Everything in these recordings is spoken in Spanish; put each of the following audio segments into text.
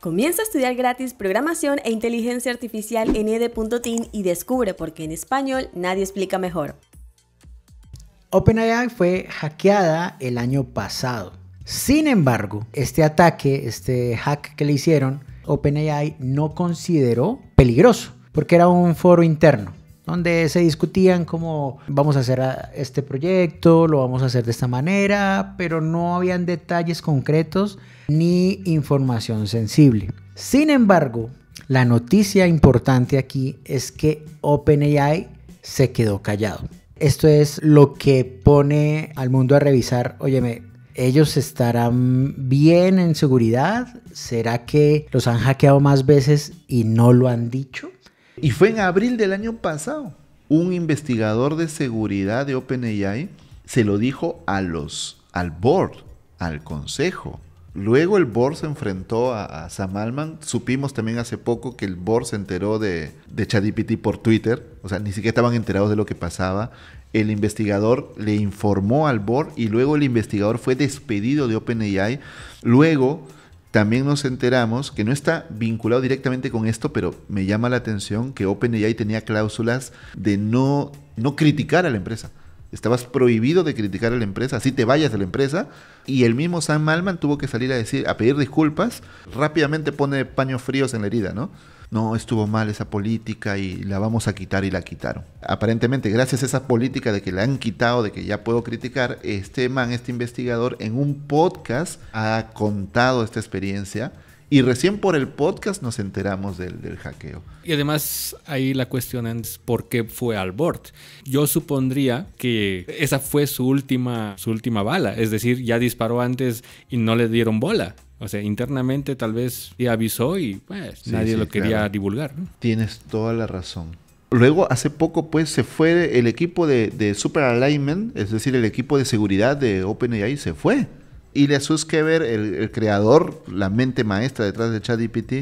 Comienza a estudiar gratis programación e inteligencia artificial en ed.tin y descubre por qué en español nadie explica mejor. OpenAI fue hackeada el año pasado. Sin embargo, este ataque, este hack que le hicieron, OpenAI no consideró peligroso porque era un foro interno donde se discutían cómo vamos a hacer este proyecto, lo vamos a hacer de esta manera, pero no habían detalles concretos ni información sensible. Sin embargo, la noticia importante aquí es que OpenAI se quedó callado. Esto es lo que pone al mundo a revisar, óyeme, ellos estarán bien en seguridad, ¿será que los han hackeado más veces y no lo han dicho? Y fue en abril del año pasado. Un investigador de seguridad de OpenAI se lo dijo a los, al board, al consejo. Luego el board se enfrentó a, Sam Alman. Supimos también hace poco que el board se enteró de, de ChatGPT por Twitter. O sea, ni siquiera estaban enterados de lo que pasaba. El investigador le informó al board y luego el investigador fue despedido de OpenAI. Luego también nos enteramos que no está vinculado directamente con esto, pero me llama la atención que OpenAI tenía cláusulas de no, no criticar a la empresa. Estabas prohibido de criticar a la empresa, así te vayas de la empresa. Y el mismo Sam Malman tuvo que salir a decir, a pedir disculpas. Rápidamente pone paños fríos en la herida, ¿no? no, estuvo mal esa política y la vamos a quitar y la quitaron. Aparentemente, gracias a esa política de que la han quitado, de que ya puedo criticar, este man, este investigador, en un podcast ha contado esta experiencia y recién por el podcast nos enteramos del, hackeo. Y además ahí la cuestión es por qué fue al board. Yo supondría que esa fue su última, su última bala, es decir, ya disparó antes y no le dieron bola. O sea, internamente tal vez ya avisó y pues nadie lo quería divulgar. Tienes toda la razón. Luego, hace poco, pues se fue el equipo de, de Super Alignment, es decir, el equipo de seguridad de OpenAI se fue. Ilya Suskever, el, el, creador, la mente maestra detrás de ChatGPT,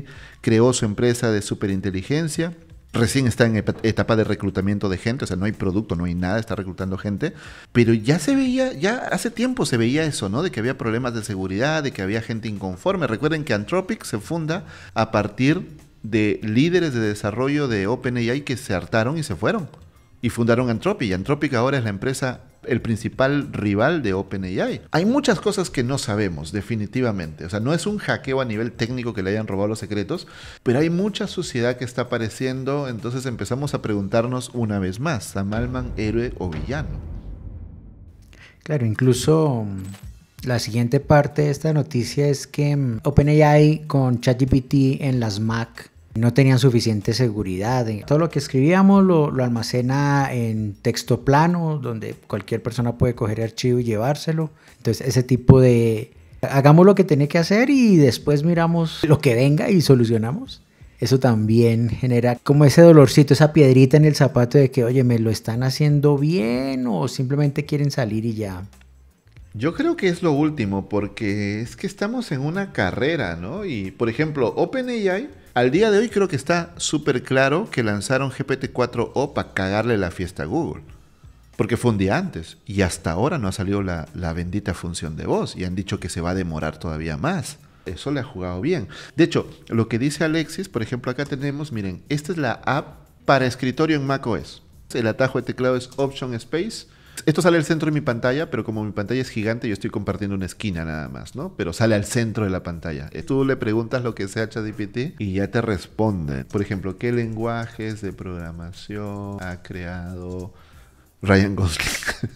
creó su empresa de superinteligencia. Recién está en etapa de reclutamiento de gente, o sea, no hay producto, no hay nada, está reclutando gente. Pero ya se veía, ya hace tiempo se veía eso, ¿no? De que había problemas de seguridad, de que había gente inconforme. Recuerden que Anthropic se funda a partir de líderes de desarrollo de OpenAI que se hartaron y se fueron. Y fundaron Anthropic. Y Anthropic ahora es la empresa el principal rival de OpenAI. Hay muchas cosas que no sabemos, definitivamente. O sea, no es un hackeo a nivel técnico que le hayan robado los secretos, pero hay mucha suciedad que está apareciendo. Entonces empezamos a preguntarnos una vez más, ¿Sam héroe o villano? Claro, incluso mm, la siguiente parte de esta noticia es que mm, OpenAI con ChatGPT en las Mac no tenían suficiente seguridad. Todo lo que escribíamos lo, almacena en texto plano, donde cualquier persona puede coger el archivo y llevárselo. Entonces ese tipo de... Hagamos lo que tiene que hacer y después miramos lo que venga y solucionamos eso también genera como ese dolorcito, esa piedrita en el zapato de que, oye, me lo están haciendo bien o simplemente quieren salir y ya. Yo creo que es lo último, porque es que estamos en una carrera, ¿no? Y, por ejemplo, OpenAI al día de hoy creo que está súper claro que lanzaron GPT-4O para cagarle la fiesta a Google. Porque fue un día antes y hasta ahora no ha salido la, bendita función de voz y han dicho que se va a demorar todavía más. Eso le ha jugado bien. De hecho, lo que dice Alexis, por ejemplo, acá tenemos, miren, esta es la app para escritorio en macOS. El atajo de teclado es Option Space esto sale al centro de mi pantalla, pero como mi pantalla es gigante, yo estoy compartiendo una esquina nada más, ¿no? Pero sale al centro de la pantalla. Eh, tú le preguntas lo que sea a ChatGPT y ya te responde. Por ejemplo, ¿qué lenguajes de programación ha creado Ryan Gosling?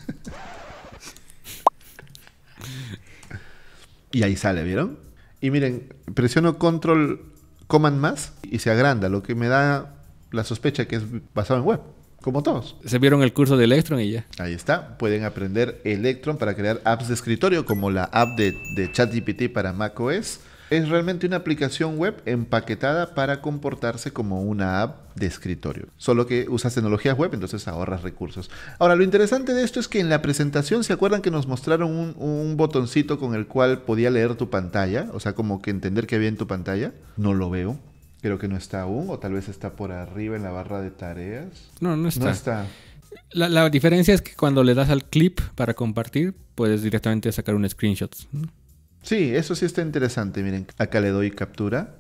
y ahí sale, ¿vieron? Y miren, presiono control, command más y se agranda, lo que me da la sospecha que es basado en web. Como todos. Se vieron el curso de Electron y ya. Ahí está. Pueden aprender Electron para crear apps de escritorio, como la app de, ChatGPT para macOS. Es realmente una aplicación web empaquetada para comportarse como una app de escritorio. Solo que usas tecnologías web, entonces ahorras recursos. Ahora, lo interesante de esto es que en la presentación, ¿se acuerdan que nos mostraron un, un botoncito con el cual podía leer tu pantalla? O sea, como que entender qué había en tu pantalla. No lo veo. Creo que no está aún, o tal vez está por arriba en la barra de tareas. No, no está. No está. La, diferencia es que cuando le das al clip para compartir, puedes directamente sacar un screenshot. Sí, eso sí está interesante. Miren, acá le doy captura,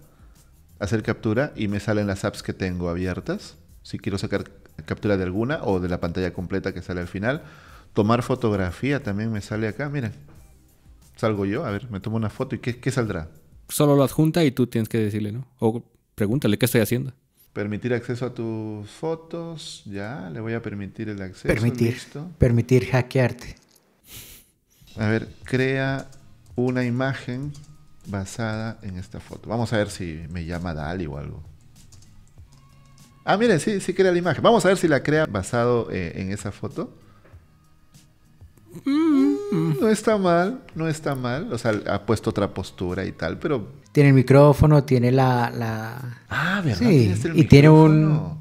hacer captura y me salen las apps que tengo abiertas. Si quiero sacar captura de alguna o de la pantalla completa que sale al final. Tomar fotografía también me sale acá. Miren, salgo yo, a ver, me tomo una foto y ¿qué, qué saldrá? Solo lo adjunta y tú tienes que decirle, ¿no? pregúntale qué estoy haciendo. Permitir acceso a tus fotos, ya, le voy a permitir el acceso. Permitir, permitir hackearte. A ver, crea una imagen basada en esta foto. Vamos a ver si me llama Dali o algo. Ah, miren, sí, sí crea la imagen. Vamos a ver si la crea basado eh, en esa foto. Mm. no está mal, no está mal. O sea, ha puesto otra postura y tal, pero tiene el micrófono, tiene la... Ah, ¿verdad? Sí, y tiene un...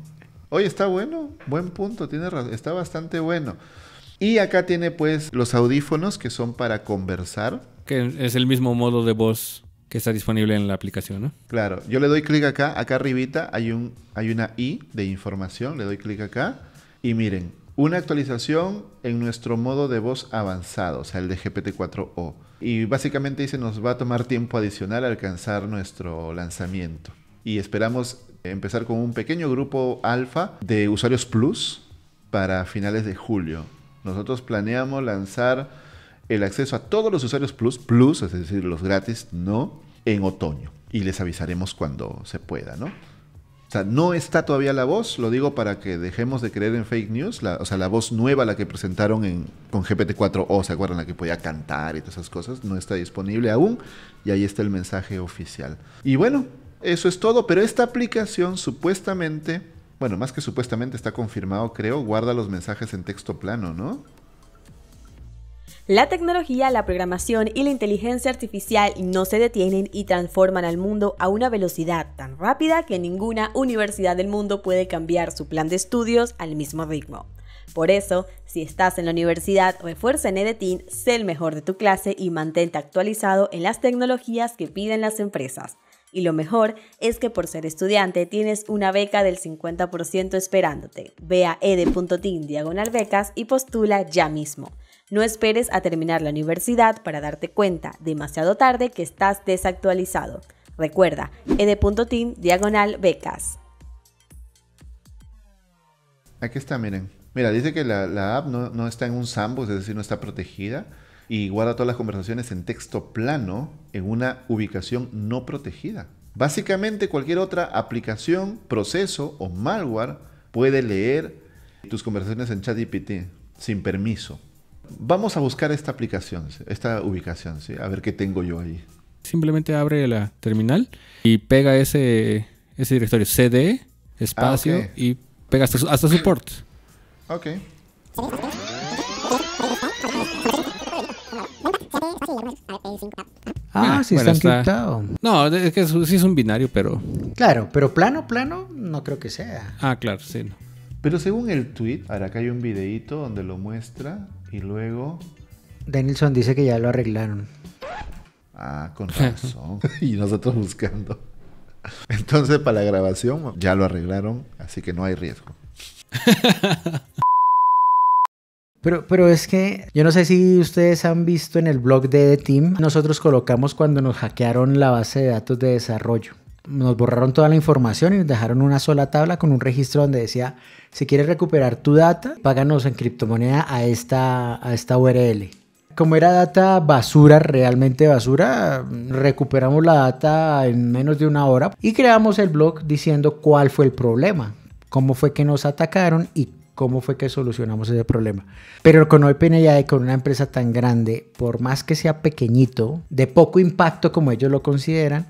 Oye, está bueno, buen punto, tiene razón, está bastante bueno. Y acá tiene pues los audífonos que son para conversar. Que es el mismo modo de voz que está disponible en la aplicación, ¿no? Claro, yo le doy clic acá, acá arribita hay, un, hay una I de información, le doy clic acá y miren, una actualización en nuestro modo de voz avanzado, o sea, el de GPT-4O. Y básicamente dice, nos va a tomar tiempo adicional alcanzar nuestro lanzamiento. Y esperamos empezar con un pequeño grupo alfa de usuarios plus para finales de julio. Nosotros planeamos lanzar el acceso a todos los usuarios plus, plus, es decir, los gratis, no, en otoño. Y les avisaremos cuando se pueda, ¿no? O sea, no está todavía la voz, lo digo para que dejemos de creer en fake news, o sea, la voz nueva, la que presentaron en, con GPT-4O, ¿se acuerdan? La que podía cantar y todas esas cosas, no está disponible aún y ahí está el mensaje oficial. Y bueno, eso es todo, pero esta aplicación supuestamente, bueno, más que supuestamente está confirmado, creo, guarda los mensajes en texto plano, ¿no? La tecnología, la programación y la inteligencia artificial no se detienen y transforman al mundo a una velocidad tan rápida que ninguna universidad del mundo puede cambiar su plan de estudios al mismo ritmo. Por eso, si estás en la universidad, refuerza en Edetin, sé el mejor de tu clase y mantente actualizado en las tecnologías que piden las empresas. Y lo mejor es que por ser estudiante tienes una beca del 50% esperándote. Ve a ede.tin diagonal becas y postula ya mismo. No esperes a terminar la universidad para darte cuenta demasiado tarde que estás desactualizado. Recuerda, ed.team diagonal becas. Aquí está, miren. Mira, dice que la, app no, no, está en un sandbox, es decir, no está protegida y guarda todas las conversaciones en texto plano en una ubicación no protegida. Básicamente cualquier otra aplicación, proceso o malware puede leer tus conversaciones en ChatGPT sin permiso. Vamos a buscar esta aplicación, esta ubicación, ¿sí? a ver qué tengo yo ahí. Simplemente abre la terminal y pega ese, ese directorio, cd, espacio, ah, y pega hasta, hasta support. Ok. Ah, sí, está encriptado. No, es que sí es un binario, pero. Claro, pero plano, plano, no creo que sea. Ah, claro, sí. Pero según el tweet, ahora acá hay un videito donde lo muestra. Y luego. Danielson dice que ya lo arreglaron. Ah, con razón. y nosotros buscando. Entonces, para la grabación ya lo arreglaron, así que no hay riesgo. Pero, pero es que yo no sé si ustedes han visto en el blog de The Team, nosotros colocamos cuando nos hackearon la base de datos de desarrollo nos borraron toda la información y nos dejaron una sola tabla con un registro donde decía, si quieres recuperar tu data, páganos en criptomoneda a esta, a esta URL. Como era data basura, realmente basura, recuperamos la data en menos de una hora y creamos el blog diciendo cuál fue el problema, cómo fue que nos atacaron y cómo fue que solucionamos ese problema. Pero con OpenAI, con una empresa tan grande, por más que sea pequeñito, de poco impacto como ellos lo consideran,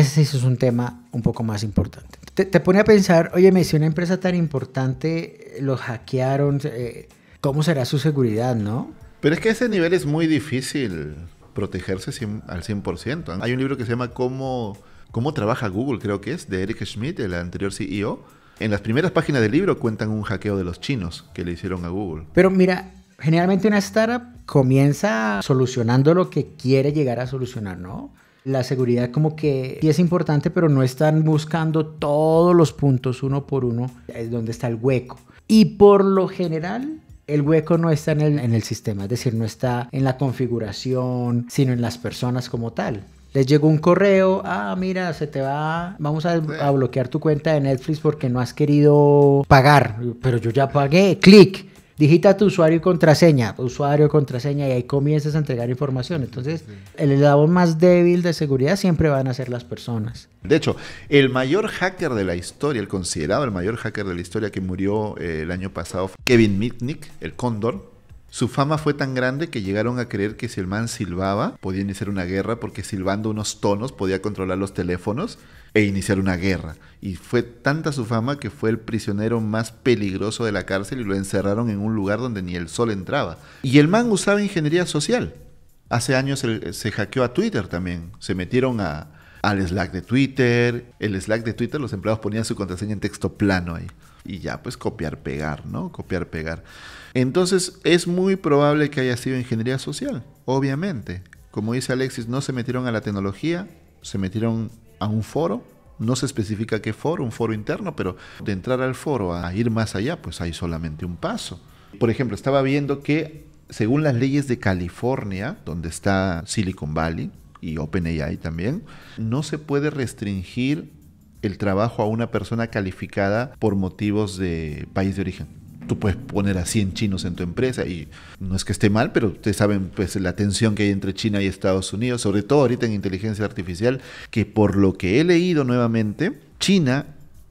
ese sí es un tema un poco más importante. Te, pone a pensar, oye, me si una empresa tan importante lo hackearon, eh, ¿cómo será su seguridad, no? Pero es que ese nivel es muy difícil protegerse al 100%. ¿eh? Hay un libro que se llama Cómo, cómo trabaja Google, creo que es, de Eric Schmidt, el anterior CEO. En las primeras páginas del libro cuentan un hackeo de los chinos que le hicieron a Google. Pero mira, generalmente una startup comienza solucionando lo que quiere llegar a solucionar, ¿no? la seguridad como que sí es importante, pero no están buscando todos los puntos uno por uno, es donde está el hueco. Y por lo general, el hueco no está en el, sistema, es decir, no está en la configuración, sino en las personas como tal les llegó un correo, ah, mira, se te va, vamos a, a, bloquear tu cuenta de Netflix porque no has querido pagar, pero yo ya pagué, clic digita tu usuario y contraseña, usuario, y contraseña, y ahí comienzas a entregar información. Entonces, el eslabón más débil de seguridad siempre van a ser las personas. De hecho, el mayor hacker de la historia, el considerado el mayor hacker de la historia que murió eh, el año pasado, Kevin Mitnick, el cóndor, su fama fue tan grande que llegaron a creer que si el man silbaba, podía iniciar una guerra porque silbando unos tonos podía controlar los teléfonos e iniciar una guerra. Y fue tanta su fama que fue el prisionero más peligroso de la cárcel y lo encerraron en un lugar donde ni el sol entraba. Y el man usaba ingeniería social. Hace años eh, se, hackeó a Twitter también. Se metieron al Slack de Twitter. El Slack de Twitter, los empleados ponían su contraseña en texto plano ahí y ya pues copiar, pegar, ¿no? Copiar, pegar. Entonces es muy probable que haya sido ingeniería social, obviamente. Como dice Alexis, no se metieron a la tecnología, se metieron a un foro. No se especifica qué foro, un foro interno, pero de entrar al foro a ir más allá, pues hay solamente un paso. Por ejemplo, estaba viendo que según las leyes de California, donde está Silicon Valley y OpenAI también, no se puede restringir el trabajo a una persona calificada por motivos de país de origen. Tú puedes poner a 100 chinos en tu empresa y no es que esté mal, pero ustedes saben pues la tensión que hay entre China y Estados Unidos, sobre todo ahorita en inteligencia artificial, que por lo que he leído nuevamente, China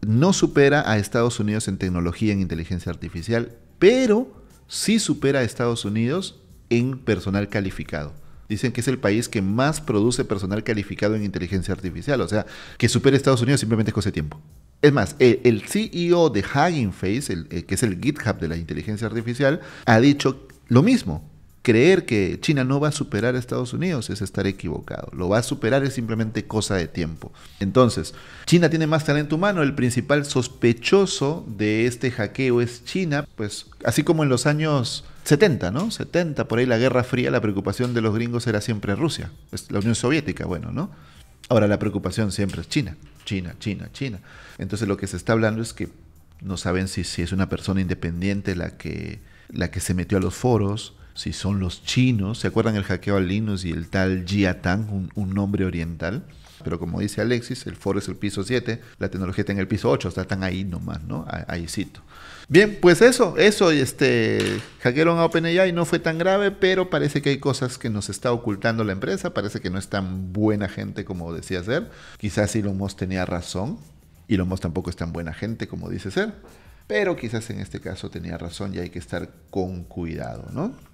no supera a Estados Unidos en tecnología en inteligencia artificial, pero sí supera a Estados Unidos en personal calificado dicen que es el país que más produce personal calificado en inteligencia artificial. O sea, que supera a Estados Unidos simplemente es cosa de tiempo. Es más, el CEO de Hugging Face, eh, que es el GitHub de la inteligencia artificial, ha dicho lo mismo creer que China no va a superar a Estados Unidos es estar equivocado. Lo va a superar es simplemente cosa de tiempo. Entonces, China tiene más talento humano. El principal sospechoso de este hackeo es China, pues así como en los años 70, ¿no? 70, por ahí la Guerra Fría, la preocupación de los gringos era siempre Rusia, la Unión Soviética, bueno, ¿no? Ahora la preocupación siempre es China, China, China, China. Entonces lo que se está hablando es que no saben si, si es una persona independiente la que, la que se metió a los foros, si son los chinos. ¿Se acuerdan el hackeo a Linux y el tal Jiatang, un, nombre oriental? Pero como dice Alexis, el foro es el piso 7, la tecnología está en el piso 8, o sea, están ahí nomás, ¿no? Ahí cito. Bien, pues eso, eso, este, hackearon a OpenAI, no fue tan grave, pero parece que hay cosas que nos está ocultando la empresa, parece que no es tan buena gente como decía ser. Quizás Elon Musk tenía razón, Elon Musk tampoco es tan buena gente como dice ser, pero quizás en este caso tenía razón y hay que estar con cuidado, ¿no?